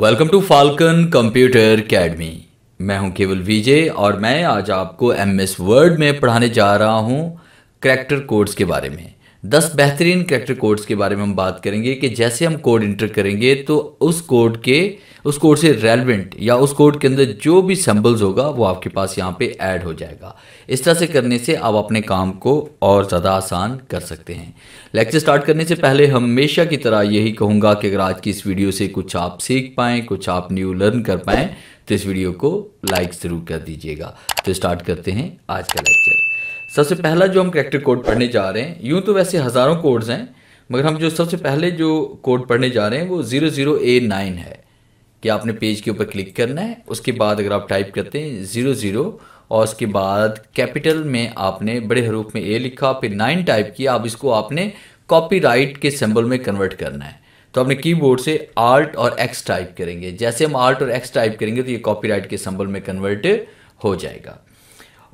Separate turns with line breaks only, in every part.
welcome to Falcon computer academy मैं हूं केवल विजय और मैं आज आपको एम एस वर्ड में पढ़ाने जा रहा हूं करेक्टर कोड्स के बारे में दस बेहतरीन करेक्टर कोड्स के बारे में हम बात करेंगे कि जैसे हम कोड इंटर करेंगे तो उस कोड के उस कोड से रेलिवेंट या उस कोड के अंदर जो भी सिंबल्स होगा वो आपके पास यहाँ पे ऐड हो जाएगा इस तरह से करने से आप अपने काम को और ज़्यादा आसान कर सकते हैं लेक्चर स्टार्ट करने से पहले हमेशा की तरह यही कहूँगा कि अगर आज की इस वीडियो से कुछ आप सीख पाएँ कुछ आप न्यू लर्न कर पाएँ तो इस वीडियो को लाइक ज़रूर कर दीजिएगा तो स्टार्ट करते हैं आज का लेक्चर सबसे पहला जो हम करेक्टर कोड पढ़ने जा रहे हैं यूँ तो वैसे हज़ारों कोड्स हैं मगर हम जो सबसे पहले जो कोड पढ़ने जा रहे हैं वो ज़ीरो ज़ीरो ए नाइन है कि आपने पेज के ऊपर क्लिक करना है उसके बाद अगर आप टाइप करते हैं ज़ीरो ज़ीरो और उसके बाद कैपिटल में आपने बड़े हरूफ में ए लिखा फिर नाइन टाइप किया अब इसको आपने कॉपीराइट के सिंबल में कन्वर्ट करना है तो अपने कीबोर्ड से आर्ट और एक्स टाइप करेंगे जैसे हम आर्ट और एक्स टाइप करेंगे तो ये कॉपीराइट के सिंबल में कन्वर्ट हो जाएगा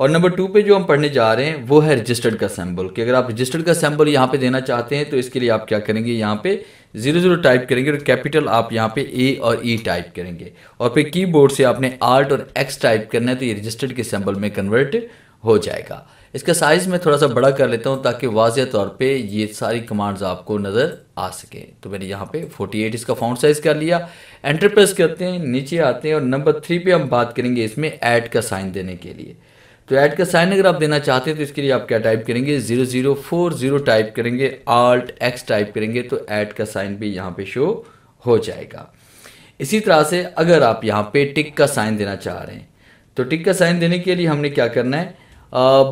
और नंबर टू पे जो हम पढ़ने जा रहे हैं वो है रजिस्टर्ड का सैम्बल कि अगर आप रजिस्टर्ड का सैम्बल यहाँ पे देना चाहते हैं तो इसके लिए आप क्या करेंगे यहाँ पे जीरो जीरो टाइप करेंगे और कैपिटल आप यहाँ पे ए और ई e टाइप करेंगे और फिर कीबोर्ड से आपने आर्ट और एक्स टाइप करना है तो ये रजिस्टर्ड के सैम्बल में कन्वर्ट हो जाएगा इसका साइज़ मैं थोड़ा सा बड़ा कर लेता हूँ ताकि वाजह तौर पे ये सारी कमांड्स आपको नज़र आ सके तो मैंने यहाँ पे 48 इसका फाउंड साइज़ कर लिया एंटरप्रेस करते हैं नीचे आते हैं और नंबर थ्री पे हम बात करेंगे इसमें ऐड का साइन देने के लिए तो ऐड का साइन अगर आप देना चाहते हैं तो इसके लिए आप क्या टाइप करेंगे zero zero four zero type करेंगे आल्ट एक्स टाइप करेंगे तो ऐड का साइन भी यहाँ पे शो हो जाएगा इसी तरह से अगर आप यहाँ पे टिक का साइन देना चाह रहे हैं तो टिक का साइन देने के लिए हमने क्या करना है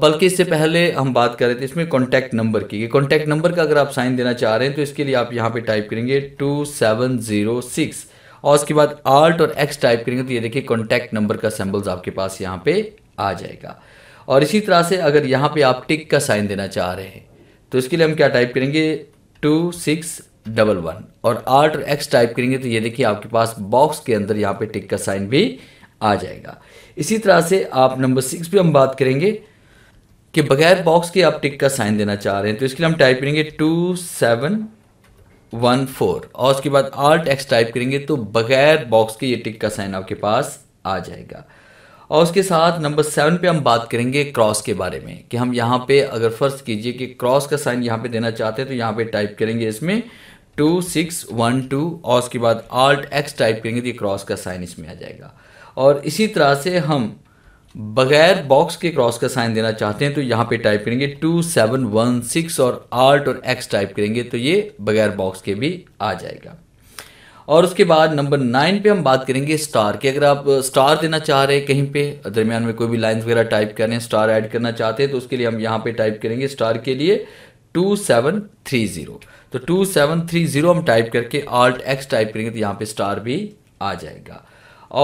बल्कि इससे पहले हम बात कर रहे थे इसमें कॉन्टैक्ट नंबर की कॉन्टैक्ट नंबर का अगर आप साइन देना चाह रहे हैं तो इसके लिए आप यहाँ पे टाइप करेंगे टू सेवन ज़ीरो सिक्स और उसके बाद आर्ट और एक्स टाइप करेंगे तो ये देखिए कॉन्टैक्ट नंबर का सैम्बल्स आपके पास यहाँ पे आ जाएगा और इसी तरह से अगर यहाँ पे आप टिक का साइन देना चाह रहे हैं तो इसके लिए हम क्या टाइप करेंगे टू सिक्स डबल वन और आर्ट और एक्स टाइप करेंगे तो ये देखिए आपके पास बॉक्स के अंदर यहाँ पे टिक का साइन भी आ जाएगा इसी तरह से आप नंबर सिक्स पे हम बात करेंगे कि बगैर बॉक्स के आप टिक का साइन देना चाह रहे हैं तो इसके लिए हम टाइप करेंगे टू सेवन वन फोर और उसके बाद आर्ट एक्स टाइप करेंगे तो बगैर बॉक्स के ये टिक का साइन आपके पास आ जाएगा और उसके साथ नंबर सेवन पे हम बात करेंगे क्रॉस के बारे में कि हम यहाँ पे अगर फर्स्ट कीजिए कि क्रॉस का साइन यहाँ पे देना चाहते हैं तो यहाँ पे टाइप करेंगे इसमें टू सिक्स वन टू और उसके बाद आल्ट एक्स टाइप करेंगे तो ये क्रॉस का साइन इसमें आ जाएगा और इसी तरह से हम बगैर बॉक्स के क्रॉस का साइन देना चाहते हैं तो यहाँ पे टाइप करेंगे टू सेवन वन सिक्स और आर्ट और एक्स टाइप करेंगे तो ये बगैर बॉक्स के भी आ जाएगा और उसके बाद नंबर नाइन पे हम बात करेंगे स्टार की अगर आप स्टार देना चाह रहे हैं कहीं पे दरमियान में कोई भी लाइन्स वगैरह टाइप कर रहे हैं स्टार ऐड करना चाहते हैं तो उसके लिए हम यहाँ पे टाइप करेंगे स्टार के लिए टू सेवन थ्री ज़ीरो तो टू सेवन थ्री ज़ीरो हम टाइप करके आल्ट एक्स टाइप करेंगे तो यहाँ पे स्टार भी आ जाएगा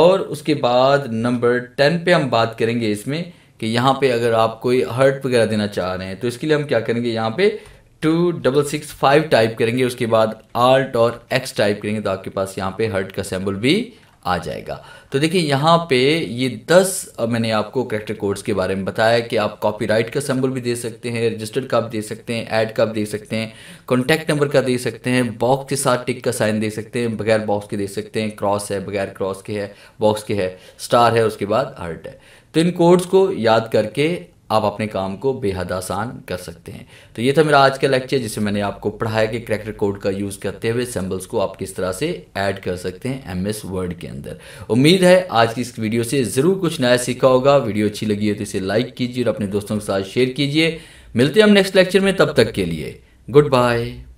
और उसके बाद नंबर टेन पे हम बात करेंगे इसमें कि यहाँ पे अगर आप कोई हर्ट वगैरह देना चाह रहे हैं तो इसके लिए हम क्या करेंगे यहाँ पे two double six five type करेंगे उसके बाद आर्ट और एक्स टाइप करेंगे तो आपके पास यहाँ पे हर्ट का सैम्बल भी आ जाएगा तो देखिए यहाँ पे ये दस मैंने आपको करेक्टर कोड्स के बारे में बताया कि आप कॉपीराइट का सिंबल भी दे सकते हैं रजिस्टर्ड का भी दे सकते हैं ऐड का भी दे सकते हैं कॉन्टैक्ट नंबर का दे सकते हैं बॉक्स के साथ टिक का साइन दे सकते हैं बगैर बॉक्स के दे सकते हैं क्रॉस है बगैर क्रॉस के है बॉक्स के है स्टार है उसके बाद हर्ट है तो इन कोड्स को याद करके आप अपने काम को बेहद आसान कर सकते हैं तो ये था मेरा आज का लेक्चर जिसे मैंने आपको पढ़ाया कि करेक्टर कोड का यूज़ करते हुए सिंबल्स को आप किस तरह से ऐड कर सकते हैं एम एस वर्ड के अंदर उम्मीद है आज की इस वीडियो से ज़रूर कुछ नया सीखा होगा वीडियो अच्छी लगी है तो इसे लाइक कीजिए और अपने दोस्तों के साथ शेयर कीजिए मिलते हैं हम नेक्स्ट लेक्चर में तब तक के लिए गुड बाय